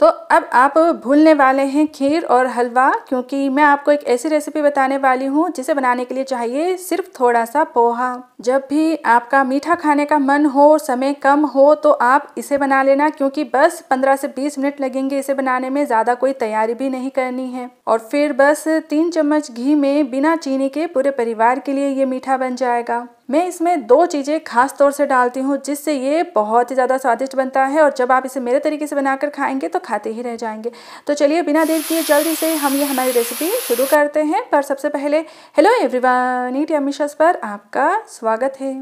तो अब आप भूलने वाले हैं खीर और हलवा क्योंकि मैं आपको एक ऐसी रेसिपी बताने वाली हूँ जिसे बनाने के लिए चाहिए सिर्फ थोड़ा सा पोहा जब भी आपका मीठा खाने का मन हो समय कम हो तो आप इसे बना लेना क्योंकि बस 15 से 20 मिनट लगेंगे इसे बनाने में ज़्यादा कोई तैयारी भी नहीं करनी है और फिर बस तीन चम्मच घी में बिना चीनी के पूरे परिवार के लिए ये मीठा बन जाएगा मैं इसमें दो चीज़ें खास तौर से डालती हूँ जिससे ये बहुत ही ज़्यादा स्वादिष्ट बनता है और जब आप इसे मेरे तरीके से बनाकर खाएंगे तो खाते ही रह जाएंगे तो चलिए बिना देर किए जल्दी से हम ये हमारी रेसिपी शुरू करते हैं पर सबसे पहले हेलो एवरीवन ईट अमीशस पर आपका स्वागत है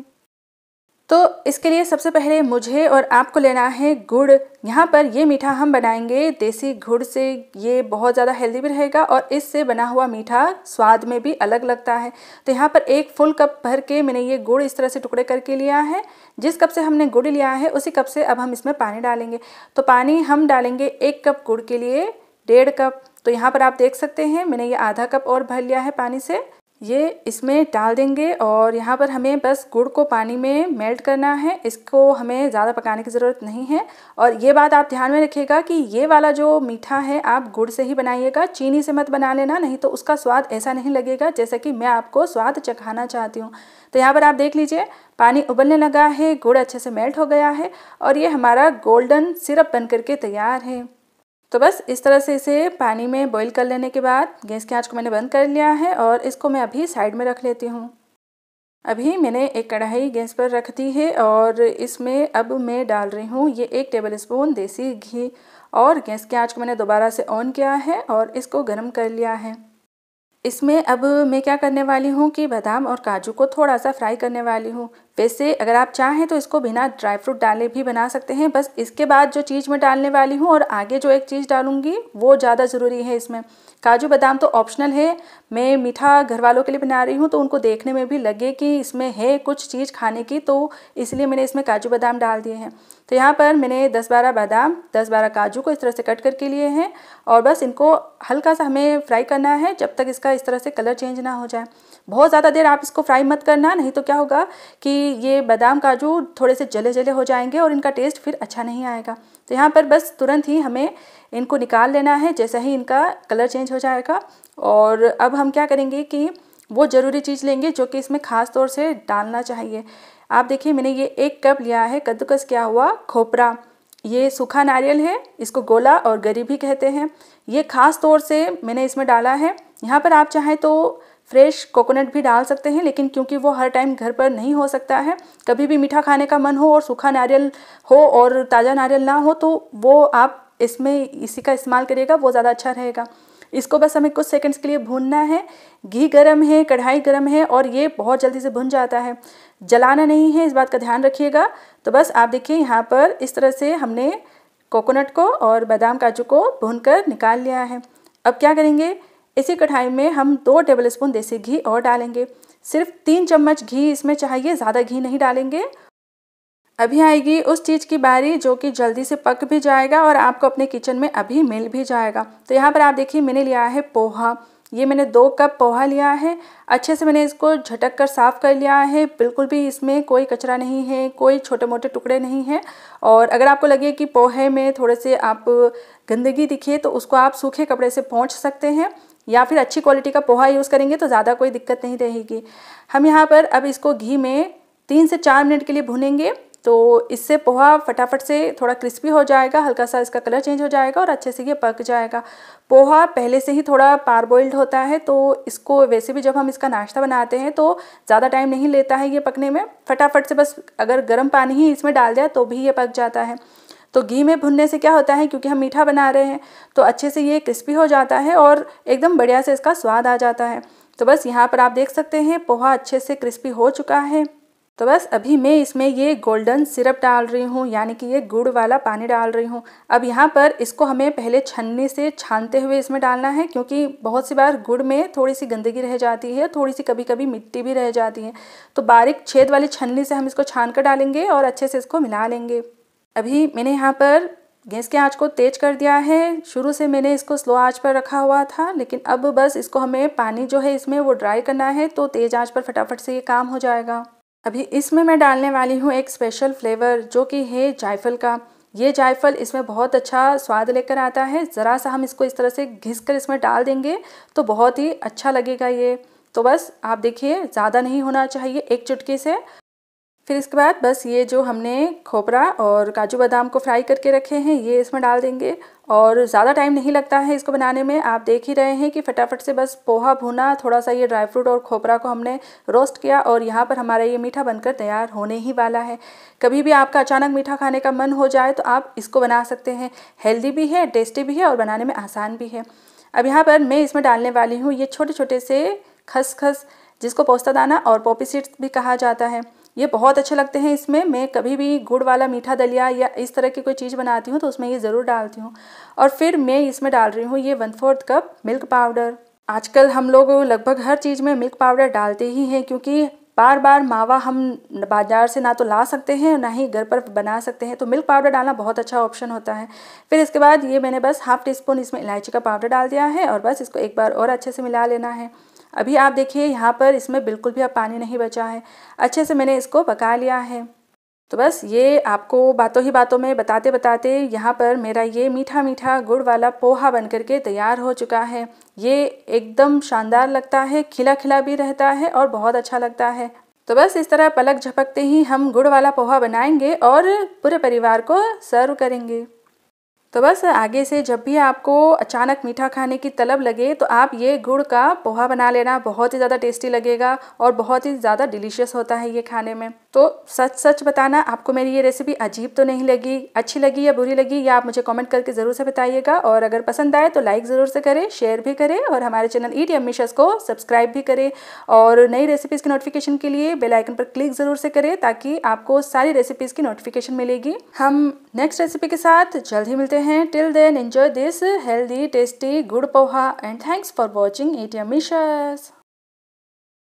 तो इसके लिए सबसे पहले मुझे और आपको लेना है गुड़ यहाँ पर ये मीठा हम बनाएंगे देसी गुड़ से ये बहुत ज़्यादा हेल्दी भी रहेगा और इससे बना हुआ मीठा स्वाद में भी अलग लगता है तो यहाँ पर एक फुल कप भर के मैंने ये गुड़ इस तरह से टुकड़े करके लिया है जिस कप से हमने गुड़ लिया है उसी कप से अब हम इसमें पानी डालेंगे तो पानी हम डालेंगे एक कप गुड़ के लिए डेढ़ कप तो यहाँ पर आप देख सकते हैं मैंने ये आधा कप और भर लिया है पानी से ये इसमें डाल देंगे और यहाँ पर हमें बस गुड़ को पानी में मेल्ट करना है इसको हमें ज़्यादा पकाने की ज़रूरत नहीं है और ये बात आप ध्यान में रखिएगा कि ये वाला जो मीठा है आप गुड़ से ही बनाइएगा चीनी से मत बना लेना नहीं तो उसका स्वाद ऐसा नहीं लगेगा जैसा कि मैं आपको स्वाद चखाना चाहती हूँ तो यहाँ पर आप देख लीजिए पानी उबलने लगा है गुड़ अच्छे से मेल्ट हो गया है और ये हमारा गोल्डन सिरप बन करके तैयार है तो बस इस तरह से इसे पानी में बॉईल कर लेने के बाद गैस के आंच को मैंने बंद कर लिया है और इसको मैं अभी साइड में रख लेती हूँ अभी मैंने एक कढ़ाई गैस पर रख दी है और इसमें अब मैं डाल रही हूँ ये एक टेबल स्पून देसी घी और गैस के आंच को मैंने दोबारा से ऑन किया है और इसको गर्म कर लिया है इसमें अब मैं क्या करने वाली हूँ कि बादाम और काजू को थोड़ा सा फ्राई करने वाली हूँ वैसे अगर आप चाहें तो इसको बिना ड्राई फ्रूट डाले भी बना सकते हैं बस इसके बाद जो चीज़ मैं डालने वाली हूँ और आगे जो एक चीज़ डालूंगी वो ज़्यादा ज़रूरी है इसमें काजू बादाम तो ऑप्शनल है मैं मीठा घर वालों के लिए बना रही हूँ तो उनको देखने में भी लगे कि इसमें है कुछ चीज़ खाने की तो इसलिए मैंने इसमें काजू बादाम डाल दिए हैं तो यहाँ पर मैंने दस बारह बादाम दस बारह काजू को इस तरह से कट करके लिए हैं और बस इनको हल्का सा हमें फ्राई करना है जब तक इसका इस तरह से कलर चेंज ना हो जाए बहुत ज़्यादा देर आप इसको फ्राई मत करना नहीं तो क्या होगा कि ये बादाम काजू थोड़े से जले जले हो जाएंगे और इनका टेस्ट फिर अच्छा नहीं आएगा तो यहाँ पर बस तुरंत ही हमें इनको निकाल लेना है जैसा ही इनका कलर चेंज हो जाएगा और अब हम क्या करेंगे कि वो ज़रूरी चीज़ लेंगे जो कि इसमें ख़ास तौर से डालना चाहिए आप देखिए मैंने ये एक कप लिया है कद्दूकस क्या हुआ खोपरा ये सूखा नारियल है इसको गोला और गरीबी कहते हैं ये ख़ास तौर से मैंने इसमें डाला है यहाँ पर आप चाहें तो फ्रेश कोकोनट भी डाल सकते हैं लेकिन क्योंकि वो हर टाइम घर पर नहीं हो सकता है कभी भी मीठा खाने का मन हो और सूखा नारियल हो और ताज़ा नारियल ना हो तो वो आप इसमें इसी का इस्तेमाल करिएगा वो ज़्यादा अच्छा रहेगा इसको बस हमें कुछ सेकंड्स के लिए भूनना है घी गरम है कढ़ाई गरम है और ये बहुत जल्दी से भुन जाता है जलाना नहीं है इस बात का ध्यान रखिएगा तो बस आप देखिए यहाँ पर इस तरह से हमने कोकोनट को और बादाम काजू को भून कर निकाल लिया है अब क्या करेंगे इसी कढ़ाई में हम दो टेबलस्पून देसी घी और डालेंगे सिर्फ तीन चम्मच घी इसमें चाहिए ज़्यादा घी नहीं डालेंगे अभी आएगी उस चीज़ की बारी जो कि जल्दी से पक भी जाएगा और आपको अपने किचन में अभी मिल भी जाएगा तो यहाँ पर आप देखिए मैंने लिया है पोहा ये मैंने दो कप पोहा लिया है अच्छे से मैंने इसको झटक कर साफ़ कर लिया है बिल्कुल भी इसमें कोई कचरा नहीं है कोई छोटे मोटे टुकड़े नहीं हैं और अगर आपको लगे कि पोहे में थोड़े से आप गंदगी दिखे तो उसको आप सूखे कपड़े से पहुँच सकते हैं या फिर अच्छी क्वालिटी का पोहा यूज़ करेंगे तो ज़्यादा कोई दिक्कत नहीं रहेगी हम यहाँ पर अब इसको घी में तीन से चार मिनट के लिए भुनेंगे तो इससे पोहा फटाफट से थोड़ा क्रिस्पी हो जाएगा हल्का सा इसका कलर चेंज हो जाएगा और अच्छे से ये पक जाएगा पोहा पहले से ही थोड़ा पार बॉइल्ड होता है तो इसको वैसे भी जब हम इसका नाश्ता बनाते हैं तो ज़्यादा टाइम नहीं लेता है ये पकने में फटाफट से बस अगर गर्म पानी ही इसमें डाल दिया तो भी ये पक जाता है तो घी में भुनने से क्या होता है क्योंकि हम मीठा बना रहे हैं तो अच्छे से ये क्रिस्पी हो जाता है और एकदम बढ़िया से इसका स्वाद आ जाता है तो बस यहाँ पर आप देख सकते हैं पोहा अच्छे से क्रिस्पी हो चुका है तो बस अभी मैं इसमें ये गोल्डन सिरप डाल रही हूँ यानी कि ये गुड़ वाला पानी डाल रही हूँ अब यहाँ पर इसको हमें पहले छन्नी से छानते हुए इसमें डालना है क्योंकि बहुत सी बार गुड़ में थोड़ी सी गंदगी रह जाती है थोड़ी सी कभी कभी मिट्टी भी रह जाती है तो बारीक छेद वाली छन्नी से हम इसको छान कर डालेंगे और अच्छे से इसको मिला लेंगे अभी मैंने यहाँ पर गैस के आँच को तेज कर दिया है शुरू से मैंने इसको स्लो आँच पर रखा हुआ था लेकिन अब बस इसको हमें पानी जो है इसमें वो ड्राई करना है तो तेज आँच पर फटाफट से ये काम हो जाएगा अभी इसमें मैं डालने वाली हूँ एक स्पेशल फ्लेवर जो कि है जायफल का ये जायफल इसमें बहुत अच्छा स्वाद लेकर आता है ज़रा सा हम इसको इस तरह से घिस कर इसमें डाल देंगे तो बहुत ही अच्छा लगेगा ये तो बस आप देखिए ज़्यादा नहीं होना चाहिए एक चुटकी से फिर इसके बाद बस ये जो हमने खोपरा और काजू बादाम को फ्राई करके रखे हैं ये इसमें डाल देंगे और ज़्यादा टाइम नहीं लगता है इसको बनाने में आप देख ही रहे हैं कि फटाफट से बस पोहा भुना थोड़ा सा ये ड्राई फ्रूट और खोपरा को हमने रोस्ट किया और यहाँ पर हमारा ये मीठा बनकर तैयार होने ही वाला है कभी भी आपका अचानक मीठा खाने का मन हो जाए तो आप इसको बना सकते हैं हेल्दी भी है टेस्टी भी है और बनाने में आसान भी है अब यहाँ पर मैं इसमें डालने वाली हूँ ये छोटे छोटे से खसखस जिसको पोस्ता दाना और पोपी सीड्स भी कहा जाता है ये बहुत अच्छे लगते हैं इसमें मैं कभी भी गुड़ वाला मीठा दलिया या इस तरह की कोई चीज़ बनाती हूँ तो उसमें ये ज़रूर डालती हूँ और फिर मैं इसमें डाल रही हूँ ये one fourth cup milk powder आजकल हम लोग लगभग हर चीज़ में मिल्क पाउडर डालते ही हैं क्योंकि बार बार मावा हम बाजार से ना तो ला सकते हैं ना ही घर पर बना सकते हैं तो मिल्क पाउडर डालना बहुत अच्छा ऑप्शन होता है फिर इसके बाद ये मैंने बस हाफ टी स्पून इसमें इलायची का पाउडर डाल दिया है और बस इसको एक बार और अच्छे से मिला लेना है अभी आप देखिए यहाँ पर इसमें बिल्कुल भी अब पानी नहीं बचा है अच्छे से मैंने इसको पका लिया है तो बस ये आपको बातों ही बातों में बताते बताते यहाँ पर मेरा ये मीठा मीठा गुड़ वाला पोहा बन करके के तैयार हो चुका है ये एकदम शानदार लगता है खिला खिला भी रहता है और बहुत अच्छा लगता है तो बस इस तरह पलक झपकते ही हम गुड़ वाला पोहा बनाएंगे और पूरे परिवार को सर्व करेंगे तो बस आगे से जब भी आपको अचानक मीठा खाने की तलब लगे तो आप ये गुड़ का पोहा बना लेना बहुत ही ज़्यादा टेस्टी लगेगा और बहुत ही ज़्यादा डिलीशियस होता है ये खाने में तो सच सच बताना आपको मेरी ये रेसिपी अजीब तो नहीं लगी अच्छी लगी या बुरी लगी या आप मुझे कमेंट करके ज़रूर से बताइएगा और अगर पसंद आए तो लाइक ज़रूर से करें शेयर भी करें और हमारे चैनल ई एम्बिशस को सब्सक्राइब भी करें और नई रेसिपीज़ की नोटिफिकेशन के लिए बेलाइकन पर क्लिक ज़रूर से करें ताकि आपको सारी रेसिपीज़ की नोटिफिकेशन मिलेगी हम नेक्स्ट रेसिपी के साथ जल्द ही मिलते हैं till then enjoy this healthy tasty gur poha and thanks for watching एटीएम मिशर्स